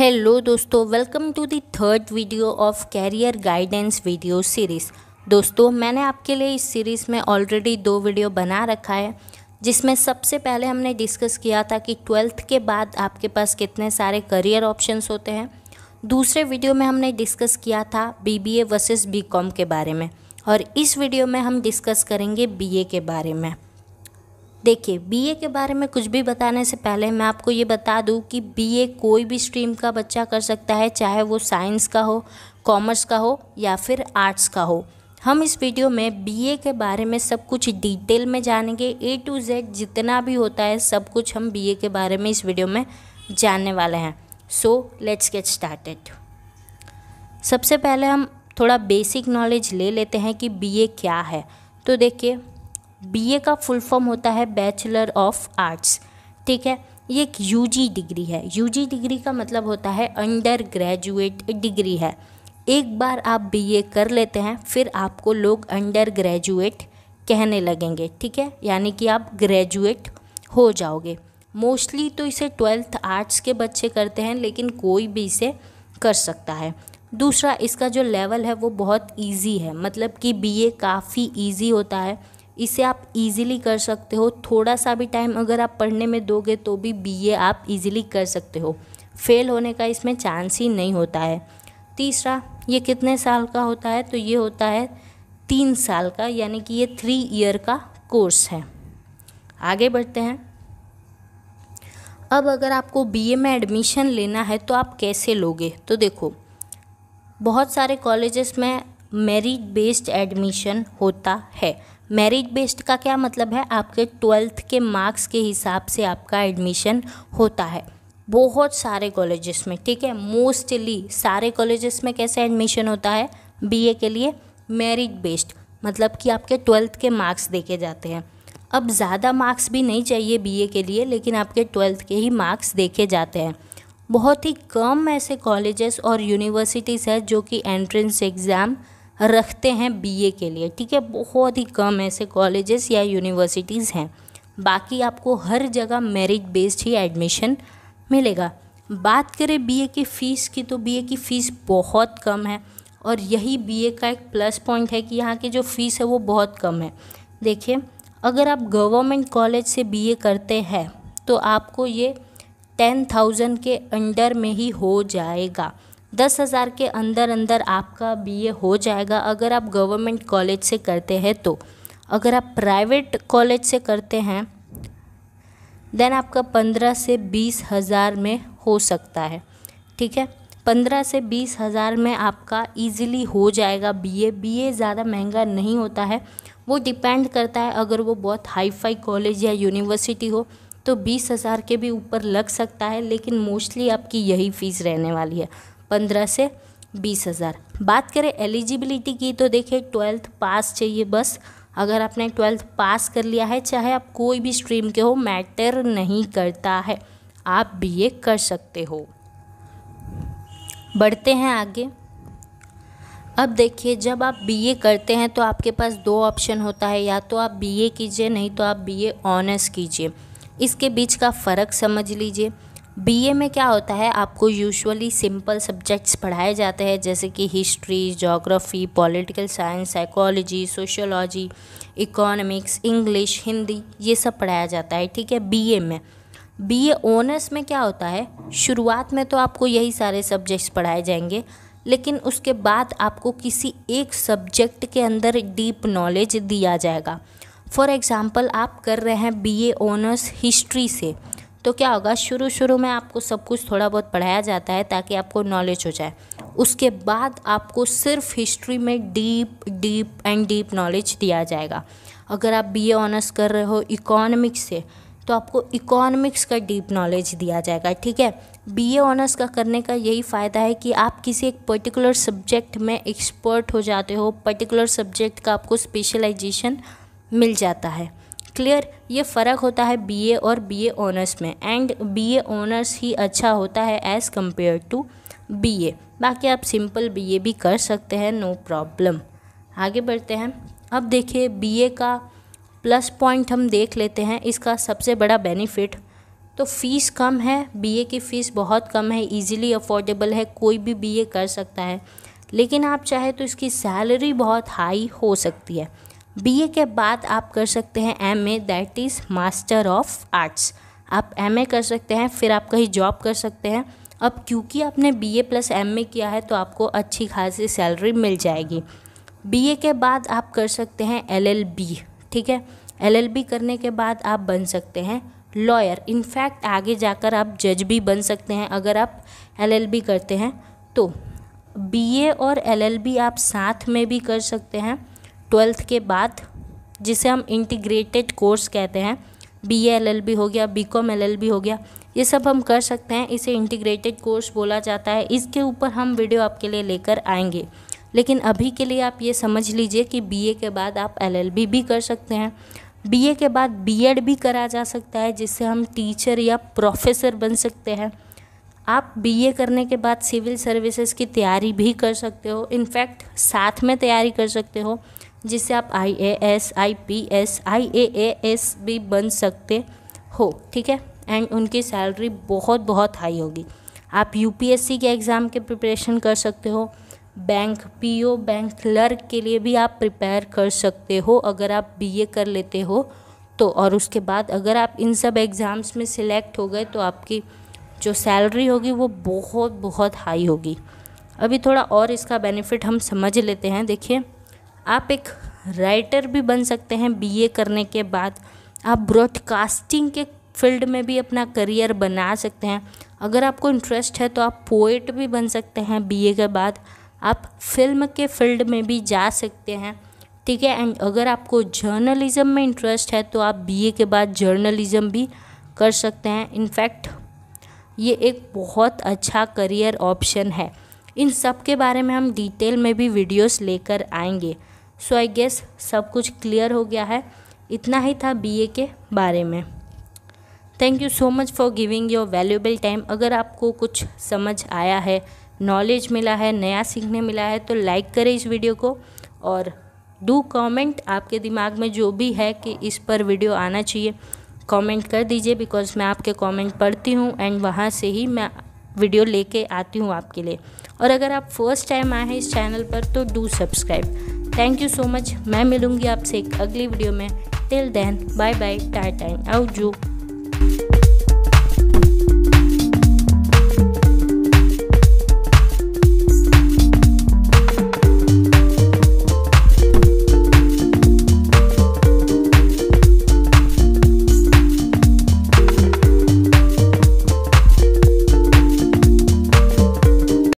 hello दोस्तों welcome to the third video of career guidance video series दोस्तों मैंने आपके लिए इस सीरीज़ में ऑलरेडी दो वीडियो बना रखा है जिसमें सबसे पहले हमने डिस्कस किया था कि ट्वेल्थ के बाद आपके पास कितने सारे करियर ऑप्शंस होते हैं दूसरे वीडियो में हमने डिस्कस किया था B B A versus B com के बारे में और इस वीडियो में हम डिस्कस करेंगे बी ए के बारे में देखिए बीए के बारे में कुछ भी बताने से पहले मैं आपको ये बता दूं कि बीए कोई भी स्ट्रीम का बच्चा कर सकता है चाहे वो साइंस का हो कॉमर्स का हो या फिर आर्ट्स का हो हम इस वीडियो में बीए के बारे में सब कुछ डिटेल में जानेंगे ए टू जेड जितना भी होता है सब कुछ हम बीए के बारे में इस वीडियो में जानने वाले हैं सो लेट्स गेट स्टार्टेड सबसे पहले हम थोड़ा बेसिक नॉलेज ले लेते हैं कि बीए क्या है तो देखिए बीए का फुल फॉर्म होता है बैचलर ऑफ आर्ट्स ठीक है ये एक यूजी डिग्री है यूजी डिग्री का मतलब होता है अंडर ग्रेजुएट डिग्री है एक बार आप बीए कर लेते हैं फिर आपको लोग अंडर ग्रेजुएट कहने लगेंगे ठीक है यानी कि आप ग्रेजुएट हो जाओगे मोस्टली तो इसे ट्वेल्थ आर्ट्स के बच्चे करते हैं लेकिन कोई भी इसे कर सकता है दूसरा इसका जो लेवल है वो बहुत ईजी है मतलब कि ए काफ़ी ईजी होता है इसे आप इजीली कर सकते हो थोड़ा सा भी टाइम अगर आप पढ़ने में दोगे तो भी बीए आप इजीली कर सकते हो फेल होने का इसमें चांस ही नहीं होता है तीसरा ये कितने साल का होता है तो ये होता है तीन साल का यानी कि ये थ्री ईयर का कोर्स है आगे बढ़ते हैं अब अगर आपको बीए में एडमिशन लेना है तो आप कैसे लोगे तो देखो बहुत सारे कॉलेजेस में मेरिट बेस्ड एडमिशन होता है मेरिट बेस्ड का क्या मतलब है आपके ट्वेल्थ के मार्क्स के हिसाब से आपका एडमिशन होता है बहुत सारे कॉलेजेस में ठीक है मोस्टली सारे कॉलेजेस में कैसे एडमिशन होता है बीए के लिए मेरिट बेस्ड मतलब कि आपके ट्वेल्थ के मार्क्स देखे जाते हैं अब ज़्यादा मार्क्स भी नहीं चाहिए बीए के लिए लेकिन आपके ट्वेल्थ के ही मार्क्स देखे जाते हैं बहुत ही कम ऐसे कॉलेजेस और यूनिवर्सिटीज़ हैं जो कि एंट्रेंस एग्ज़ाम रखते हैं बीए के लिए ठीक है बहुत ही कम ऐसे कॉलेजेस या यूनिवर्सिटीज़ हैं बाकी आपको हर जगह मेरिट बेस्ड ही एडमिशन मिलेगा बात करें बीए की फ़ीस की तो बीए की फ़ीस बहुत कम है और यही बीए का एक प्लस पॉइंट है कि यहाँ की जो फ़ीस है वो बहुत कम है देखिए अगर आप गवर्नमेंट कॉलेज से बी करते हैं तो आपको ये टेन थाउजेंड के अंडर में ही हो जाएगा दस हज़ार के अंदर अंदर आपका बीए हो जाएगा अगर आप गवर्नमेंट कॉलेज से करते हैं तो अगर आप प्राइवेट कॉलेज से करते हैं देन आपका पंद्रह से बीस हज़ार में हो सकता है ठीक है पंद्रह से बीस हज़ार में आपका इजीली हो जाएगा बीए बीए ज़्यादा महंगा नहीं होता है वो डिपेंड करता है अगर वो बहुत हाई फाई कॉलेज या यूनिवर्सिटी हो तो बीस हज़ार के भी ऊपर लग सकता है लेकिन मोस्टली आपकी यही फ़ीस रहने वाली है पंद्रह से बीस हज़ार बात करें एलिजिबिलिटी की तो देखिए ट्वेल्थ पास चाहिए बस अगर आपने ट्वेल्थ पास कर लिया है चाहे आप कोई भी स्ट्रीम के हो मैटर नहीं करता है आप ए कर सकते हो बढ़ते हैं आगे अब देखिए जब आप बीए करते हैं तो आपके पास दो ऑप्शन होता है या तो आप बीए कीजिए नहीं तो आप बीए ऑनर्स कीजिए इसके बीच का फ़र्क समझ लीजिए बीए में क्या होता है आपको यूजुअली सिंपल सब्जेक्ट्स पढ़ाए जाते हैं जैसे कि history geography political science psychology sociology economics English Hindi ये सब पढ़ाया जाता है ठीक है बीए में बीए ऑनर्स में क्या होता है शुरुआत में तो आपको यही सारे सब्जेक्ट्स पढ़ाए जाएंगे लेकिन उसके बाद आपको किसी एक सब्जेक्ट के अंदर डीप नॉलेज दिया जाएगा फॉर एग्ज़ाम्पल आप कर रहे हैं ए ऑनर्स हिस्ट्री से तो क्या होगा शुरू शुरू में आपको सब कुछ थोड़ा बहुत पढ़ाया जाता है ताकि आपको नॉलेज हो जाए उसके बाद आपको सिर्फ हिस्ट्री में deep deep and deep knowledge दिया जाएगा अगर आप बीए ऑनर्स कर रहे हो इकोनॉमिक्स से तो आपको इकोनॉमिक्स का डीप नॉलेज दिया जाएगा ठीक है बीए ऑनर्स का करने का यही फ़ायदा है कि आप किसी एक पर्टिकुलर सब्जेक्ट में एक्सपर्ट हो जाते हो पर्टिकुलर सब्जेक्ट का आपको स्पेशलाइजेशन मिल जाता है क्लियर ये फ़र्क होता है बीए और बीए ऑनर्स में एंड बीए ऑनर्स ही अच्छा होता है एज़ कम्पेयर टू बीए बाकी आप सिंपल बीए भी कर सकते हैं नो प्रॉब्लम आगे बढ़ते हैं अब देखिए बीए का प्लस पॉइंट हम देख लेते हैं इसका सबसे बड़ा बेनिफिट तो फ़ीस कम है बीए की फ़ीस बहुत कम है इजीली अफोर्डेबल है कोई भी बीए कर सकता है लेकिन आप चाहे तो इसकी सैलरी बहुत हाई हो सकती है बीए के बाद आप कर सकते हैं MA that is master of arts आप एमए कर सकते हैं फिर आप कहीं जॉब कर सकते हैं अब क्योंकि आपने बीए प्लस एमए किया है तो आपको अच्छी खासी सैलरी मिल जाएगी बीए के बाद आप कर सकते हैं एलएलबी ठीक है एलएलबी करने के बाद आप बन सकते हैं लॉयर इनफैक्ट आगे जाकर आप जज भी बन सकते हैं अगर आप एलएलबी करते हैं तो बीए और एलएलबी आप साथ में भी कर सकते हैं ट्वेल्थ के बाद जिसे हम इंटीग्रेटेड कोर्स कहते हैं बी एल एल बी हो गया B com L L B हो गया ये सब हम कर सकते हैं इसे इंटीग्रेटेड कोर्स बोला जाता है इसके ऊपर हम वीडियो आपके लिए लेकर आएंगे लेकिन अभी के लिए आप ये समझ लीजिए कि बीए के बाद आप एलएलबी भी कर सकते हैं बीए के बाद बीएड भी करा जा सकता है जिससे हम टीचर या प्रोफेसर बन सकते हैं आप बीए करने के बाद सिविल सर्विसेज की तैयारी भी कर सकते हो इनफैक्ट साथ में तैयारी कर सकते हो जिससे आप I A S I P S I A A S भी बन सकते हो ठीक है एंड उनकी सैलरी बहुत बहुत हाई होगी आप यूपीएससी के एग्ज़ाम के प्रिपरेशन कर सकते हो बैंक पीओ बैंक क्लर्क के लिए भी आप प्रिपेयर कर सकते हो अगर आप बीए कर लेते हो तो और उसके बाद अगर आप इन सब एग्ज़ाम्स में सिलेक्ट हो गए तो आपकी जो सैलरी होगी वो बहुत बहुत हाई होगी अभी थोड़ा और इसका बेनिफिट हम समझ लेते हैं देखिए आप एक राइटर भी बन सकते हैं बीए करने के बाद आप ब्रॉडकास्टिंग के फील्ड में भी अपना करियर बना सकते हैं अगर आपको इंटरेस्ट है तो आप पोइट भी बन सकते हैं बीए के बाद आप फिल्म के फील्ड में भी जा सकते हैं ठीक है एंड अगर आपको जर्नलिज़म में इंटरेस्ट है तो आप बीए के बाद जर्नलिज़्म भी कर सकते हैं इनफैक्ट ये एक बहुत अच्छा करियर ऑप्शन है इन सब के बारे में हम डिटेल में भी वीडियोस लेकर आएंगे सो आई गेस सब कुछ क्लियर हो गया है इतना ही था बीए के बारे में thank you so much for giving your valuable time अगर आपको कुछ समझ आया है नॉलेज मिला है नया सीखने मिला है तो लाइक करें इस वीडियो को और डू कमेंट आपके दिमाग में जो भी है कि इस पर वीडियो आना चाहिए कमेंट कर दीजिए बिकॉज मैं आपके कमेंट पढ़ती हूँ एंड वहाँ से ही मैं वीडियो लेके आती हूँ आपके लिए और अगर आप फर्स्ट टाइम आए हैं इस चैनल पर तो do subscribe thank you so much मैं मिलूँगी आपसे एक अगली वीडियो में till then bye bye tata जू